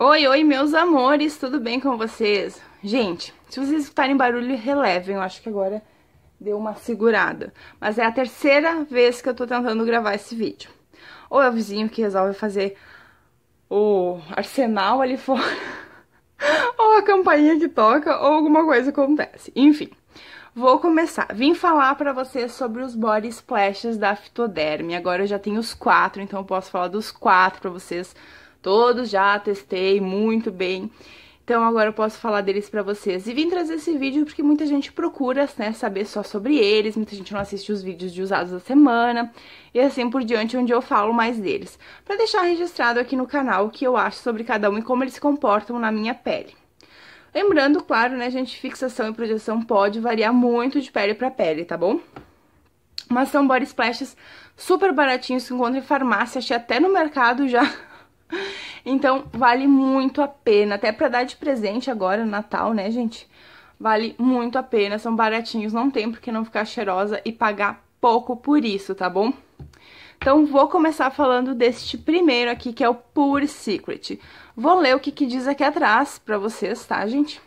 Oi, oi, meus amores, tudo bem com vocês? Gente, se vocês escutarem barulho, relevem, eu acho que agora deu uma segurada. Mas é a terceira vez que eu tô tentando gravar esse vídeo. Ou é o vizinho que resolve fazer o arsenal ali fora, ou a campainha que toca, ou alguma coisa acontece. Enfim, vou começar. Vim falar pra vocês sobre os body splashes da Fitoderm. Agora eu já tenho os quatro, então eu posso falar dos quatro pra vocês todos já testei muito bem. Então agora eu posso falar deles pra vocês. E vim trazer esse vídeo porque muita gente procura né, saber só sobre eles, muita gente não assiste os vídeos de usados da semana, e assim por diante, onde eu falo mais deles. Pra deixar registrado aqui no canal o que eu acho sobre cada um e como eles se comportam na minha pele. Lembrando, claro, né, gente, fixação e projeção pode variar muito de pele pra pele, tá bom? Mas são body splashes super baratinhos, que encontro em farmácia, achei até no mercado já Então, vale muito a pena, até pra dar de presente agora no Natal, né, gente? Vale muito a pena, são baratinhos, não tem porque não ficar cheirosa e pagar pouco por isso, tá bom? Então vou começar falando deste primeiro aqui, que é o Pure Secret. Vou ler o que, que diz aqui atrás pra vocês, tá, gente?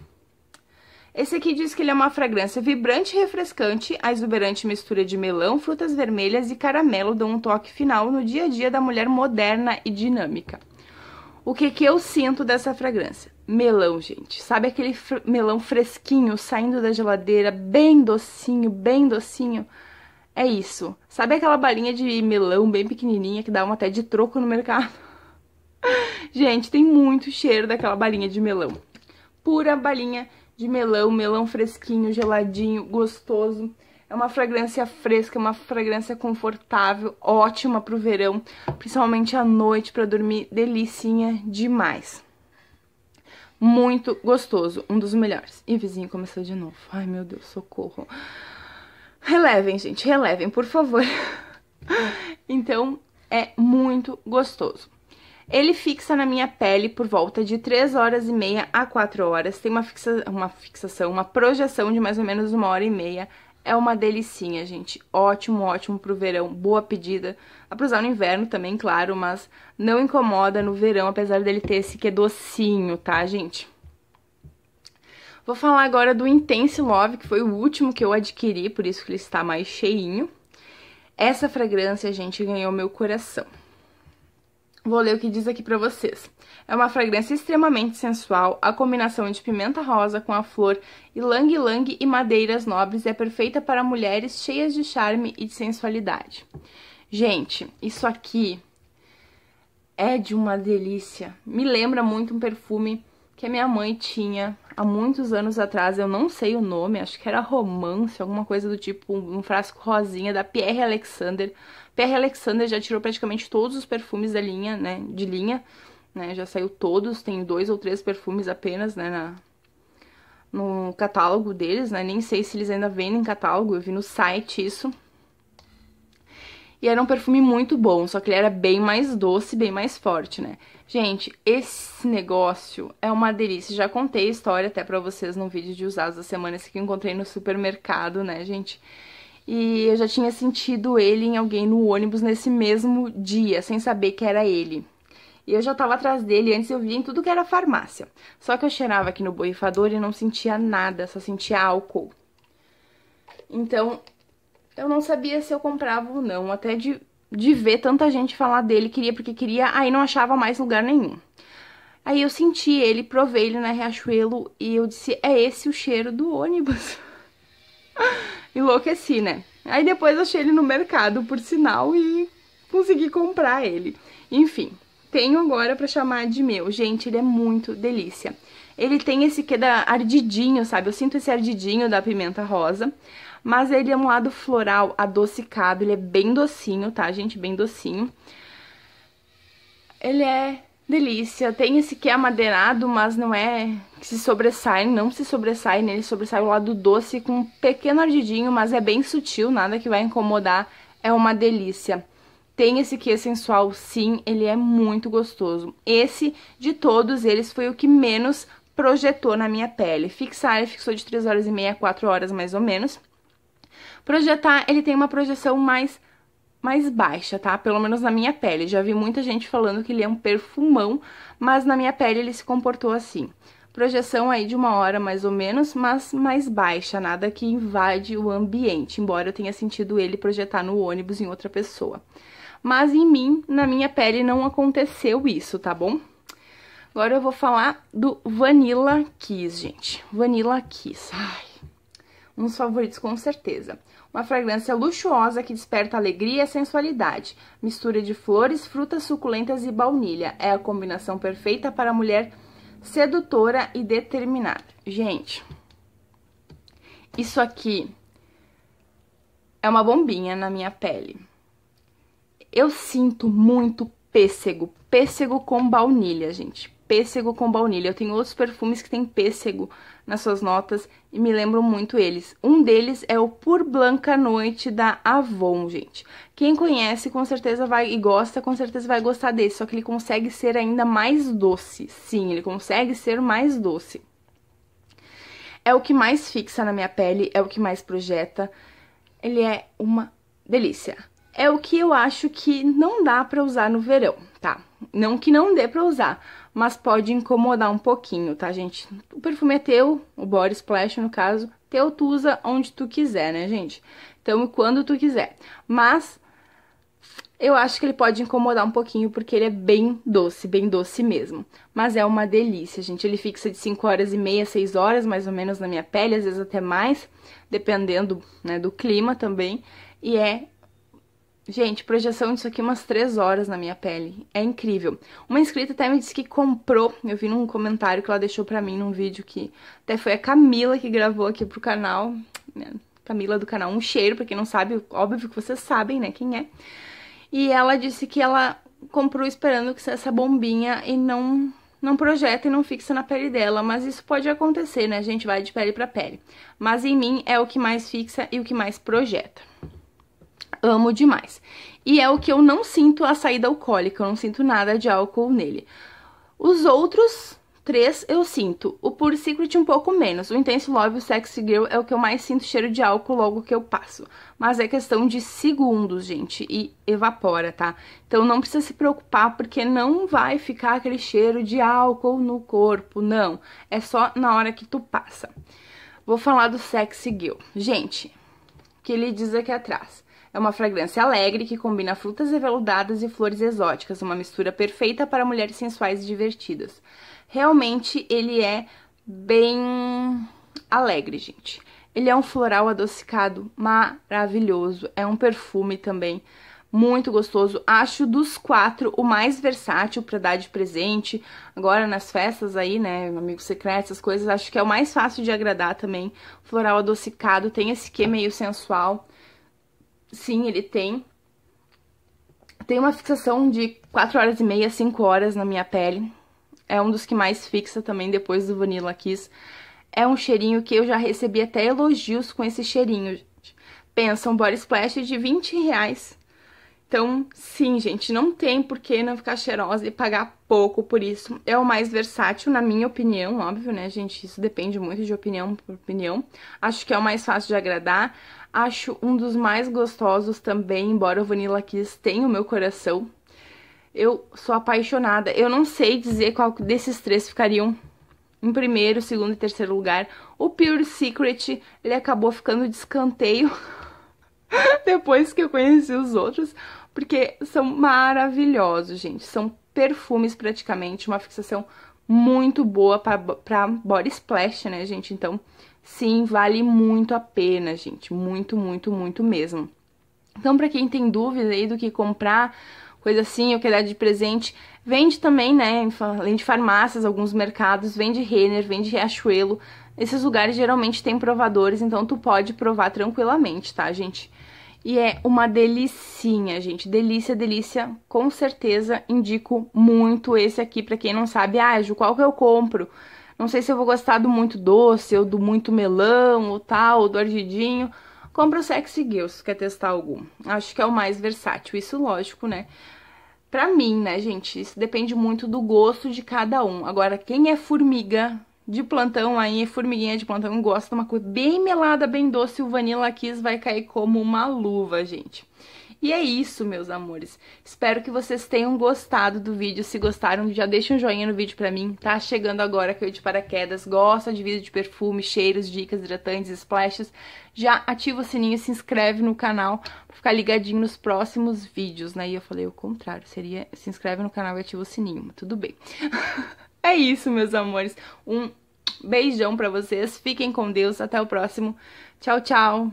Esse aqui diz que ele é uma fragrância vibrante e refrescante, a exuberante mistura de melão, frutas vermelhas e caramelo dão um toque final no dia a dia da mulher moderna e dinâmica. O que que eu sinto dessa fragrância? Melão, gente. Sabe aquele fr melão fresquinho saindo da geladeira, bem docinho, bem docinho? É isso. Sabe aquela balinha de melão bem pequenininha que dá uma até de troco no mercado? gente, tem muito cheiro daquela balinha de melão. Pura balinha de melão, melão fresquinho, geladinho, gostoso. É uma fragrância fresca, é uma fragrância confortável, ótima pro verão, principalmente à noite para dormir, delicinha demais. Muito gostoso, um dos melhores. E vizinho começou de novo. Ai, meu Deus, socorro. Relevem, gente, relevem, por favor. então, é muito gostoso. Ele fixa na minha pele por volta de 3 horas e meia a 4 horas. Tem uma, fixa, uma fixação, uma projeção de mais ou menos uma hora e meia é uma delicinha, gente. Ótimo, ótimo pro verão, boa pedida. Dá pra usar no inverno também, claro, mas não incomoda no verão, apesar dele ter esse que é docinho, tá, gente? Vou falar agora do Intense Love, que foi o último que eu adquiri, por isso que ele está mais cheinho. Essa fragrância, gente, ganhou meu coração. Vou ler o que diz aqui para vocês. É uma fragrância extremamente sensual, a combinação de pimenta rosa com a flor e lang lang e madeiras nobres é perfeita para mulheres cheias de charme e de sensualidade. Gente, isso aqui é de uma delícia. Me lembra muito um perfume que a minha mãe tinha há muitos anos atrás, eu não sei o nome, acho que era romance, alguma coisa do tipo, um frasco rosinha da Pierre Alexander. Pierre Alexander já tirou praticamente todos os perfumes da linha, né, de linha, né, já saiu todos, tem dois ou três perfumes apenas, né, na, no catálogo deles, né, nem sei se eles ainda vendem catálogo, eu vi no site isso. E era um perfume muito bom, só que ele era bem mais doce, bem mais forte, né? Gente, esse negócio é uma delícia. Já contei a história até pra vocês num vídeo de usados da semana, esse que eu encontrei no supermercado, né, gente? E eu já tinha sentido ele em alguém no ônibus nesse mesmo dia, sem saber que era ele. E eu já tava atrás dele, antes eu via em tudo que era farmácia. Só que eu cheirava aqui no borrifador e não sentia nada, só sentia álcool. Então, eu não sabia se eu comprava ou não, até de, de ver tanta gente falar dele, queria porque queria, aí não achava mais lugar nenhum. Aí eu senti ele, provei ele na Riachuelo e eu disse, é esse o cheiro do ônibus. Enlouqueci, né? Aí depois achei ele no mercado, por sinal, e consegui comprar ele. Enfim, tenho agora pra chamar de meu. Gente, ele é muito delícia. Ele tem esse que da ardidinho, sabe? Eu sinto esse ardidinho da pimenta rosa. Mas ele é um lado floral, adocicado, ele é bem docinho, tá, gente? Bem docinho. Ele é delícia, tem esse que é amadeirado, mas não é que se sobressai, não se sobressai nele, sobressai o lado doce com um pequeno ardidinho, mas é bem sutil, nada que vai incomodar, é uma delícia. Tem esse que é sensual, sim, ele é muito gostoso. Esse, de todos eles, foi o que menos projetou na minha pele. Fixar, ele fixou de 3 horas e meia a 4 horas, mais ou menos. Projetar, ele tem uma projeção mais mais baixa, tá? Pelo menos na minha pele. Já vi muita gente falando que ele é um perfumão, mas na minha pele ele se comportou assim. Projeção aí de uma hora mais ou menos, mas mais baixa, nada que invade o ambiente, embora eu tenha sentido ele projetar no ônibus em outra pessoa. Mas em mim, na minha pele, não aconteceu isso, tá bom? Agora eu vou falar do Vanilla Kiss, gente. Vanilla Kiss, ai uns favoritos com certeza. Uma fragrância luxuosa que desperta alegria e sensualidade. Mistura de flores, frutas suculentas e baunilha. É a combinação perfeita para a mulher sedutora e determinada. Gente, isso aqui é uma bombinha na minha pele. Eu sinto muito pêssego, pêssego com baunilha, gente pêssego com baunilha. Eu tenho outros perfumes que têm pêssego nas suas notas e me lembram muito eles. Um deles é o Por Blanca Noite da Avon, gente. Quem conhece com certeza vai e gosta, com certeza vai gostar desse, só que ele consegue ser ainda mais doce. Sim, ele consegue ser mais doce. É o que mais fixa na minha pele, é o que mais projeta. Ele é uma delícia. É o que eu acho que não dá para usar no verão, tá? Não que não dê para usar, mas pode incomodar um pouquinho, tá, gente? O perfume é teu, o body splash no caso, teu tu usa onde tu quiser, né, gente? Então, quando tu quiser. Mas eu acho que ele pode incomodar um pouquinho porque ele é bem doce, bem doce mesmo. Mas é uma delícia, gente. Ele fixa de 5 horas e meia, 6 horas mais ou menos na minha pele, às vezes até mais, dependendo né, do clima também. E é Gente, projeção disso aqui umas 3 horas na minha pele. É incrível. Uma inscrita até me disse que comprou. Eu vi num comentário que ela deixou pra mim num vídeo que até foi a Camila que gravou aqui pro canal. Né, Camila do canal Um Cheiro, pra quem não sabe, óbvio que vocês sabem, né, quem é. E ela disse que ela comprou esperando que essa bombinha e não não projeta e não fixa na pele dela, mas isso pode acontecer, né? A gente vai de pele para pele. Mas em mim é o que mais fixa e o que mais projeta amo demais. E é o que eu não sinto a saída alcoólica, eu não sinto nada de álcool nele. Os outros três eu sinto, o Pure Secret um pouco menos, o Intense Love e o Sexy Girl é o que eu mais sinto cheiro de álcool logo que eu passo. Mas é questão de segundos, gente, e evapora, tá? Então não precisa se preocupar porque não vai ficar aquele cheiro de álcool no corpo, não. É só na hora que tu passa. Vou falar do Sexy Girl. Gente, que ele diz aqui atrás. É uma fragrância alegre que combina frutas aveludadas e flores exóticas, uma mistura perfeita para mulheres sensuais e divertidas. Realmente ele é bem alegre, gente. Ele é um floral adocicado maravilhoso, é um perfume também muito gostoso. Acho dos quatro o mais versátil para dar de presente. Agora nas festas aí, né, amigos secretos, essas coisas, acho que é o mais fácil de agradar também. Floral adocicado, tem esse quê meio sensual. Sim, ele tem. Tem uma fixação de 4 horas e meia, 5 horas na minha pele. É um dos que mais fixa também depois do Vanilla Kiss. É um cheirinho que eu já recebi até elogios com esse cheirinho. Pensa, um body splash de 20 reais então, sim, gente, não tem por que não ficar cheirosa e pagar pouco por isso. É o mais versátil, na minha opinião, óbvio, né, gente? Isso depende muito de opinião por opinião. Acho que é o mais fácil de agradar. Acho um dos mais gostosos também, embora o Vanilla Kiss tenha o meu coração. Eu sou apaixonada. Eu não sei dizer qual desses três ficariam em primeiro, segundo e terceiro lugar. O Pure Secret, ele acabou ficando de escanteio depois que eu conheci os outros porque são maravilhosos, gente. São perfumes praticamente, uma fixação muito boa para body splash, né, gente? Então, sim, vale muito a pena, gente. Muito, muito, muito mesmo. Então, para quem tem dúvida aí do que comprar, coisa assim, ou quer dar de presente, vende também, né, além de farmácias, alguns mercados, vende Renner, vende Riachuelo. Esses lugares geralmente tem provadores, então tu pode provar tranquilamente, tá, gente? e é uma delícia gente. Delícia, delícia. Com certeza indico muito esse aqui para quem não sabe, ah, Ju, qual que eu compro? Não sei se eu vou gostar do muito doce, ou do muito melão, ou tal, ou do ardidinho. Compra o Sexy Girl se quer testar algum. Acho que é o mais versátil, isso lógico, né? Pra mim, né, gente, isso depende muito do gosto de cada um. Agora, quem é formiga de plantão aí, formiguinha de plantão, gosta de uma coisa bem melada, bem doce, o Vanilla Kiss vai cair como uma luva, gente. E é isso, meus amores. Espero que vocês tenham gostado do vídeo. Se gostaram, já deixa um joinha no vídeo pra mim. Tá chegando agora que eu de paraquedas. Gosta de vídeo de perfume, cheiros, dicas, hidratantes, splashes. Já ativa o sininho e se inscreve no canal pra ficar ligadinho nos próximos vídeos, né? E eu falei o contrário, seria se inscreve no canal e ativa o sininho, mas tudo bem. é isso, meus amores. Um Beijão para vocês, fiquem com Deus, até o próximo. Tchau, tchau.